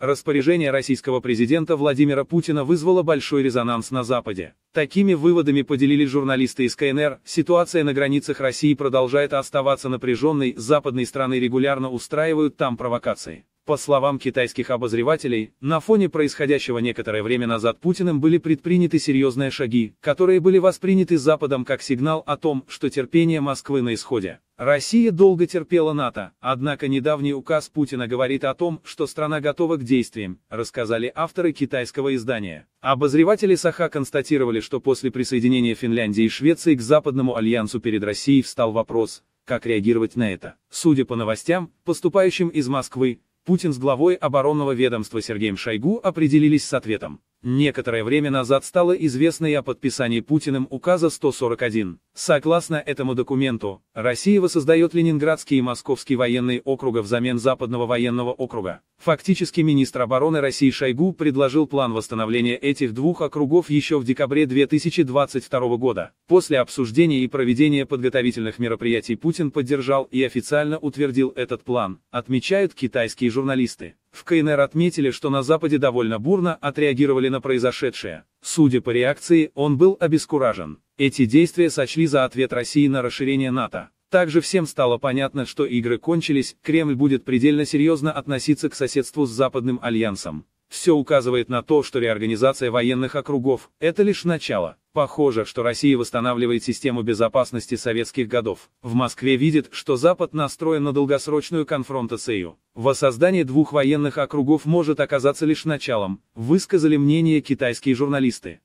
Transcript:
Распоряжение российского президента Владимира Путина вызвало большой резонанс на Западе. Такими выводами поделились журналисты из КНР, ситуация на границах России продолжает оставаться напряженной, западные страны регулярно устраивают там провокации. По словам китайских обозревателей, на фоне происходящего некоторое время назад Путиным были предприняты серьезные шаги, которые были восприняты Западом как сигнал о том, что терпение Москвы на исходе. Россия долго терпела НАТО, однако недавний указ Путина говорит о том, что страна готова к действиям, рассказали авторы китайского издания. Обозреватели САХА констатировали, что после присоединения Финляндии и Швеции к Западному альянсу перед Россией встал вопрос, как реагировать на это. Судя по новостям, поступающим из Москвы, Путин с главой оборонного ведомства Сергеем Шойгу определились с ответом. Некоторое время назад стало известно и о подписании Путиным указа 141. Согласно этому документу, Россия воссоздает Ленинградский и Московский военные округа взамен Западного военного округа. Фактически министр обороны России Шойгу предложил план восстановления этих двух округов еще в декабре 2022 года. После обсуждения и проведения подготовительных мероприятий Путин поддержал и официально утвердил этот план, отмечают китайские журналисты. В КНР отметили, что на Западе довольно бурно отреагировали на произошедшее. Судя по реакции, он был обескуражен. Эти действия сочли за ответ России на расширение НАТО. Также всем стало понятно, что игры кончились, Кремль будет предельно серьезно относиться к соседству с Западным Альянсом. Все указывает на то, что реорганизация военных округов – это лишь начало. Похоже, что Россия восстанавливает систему безопасности советских годов. В Москве видит, что Запад настроен на долгосрочную конфронтацию. Воссоздание двух военных округов может оказаться лишь началом, высказали мнение китайские журналисты.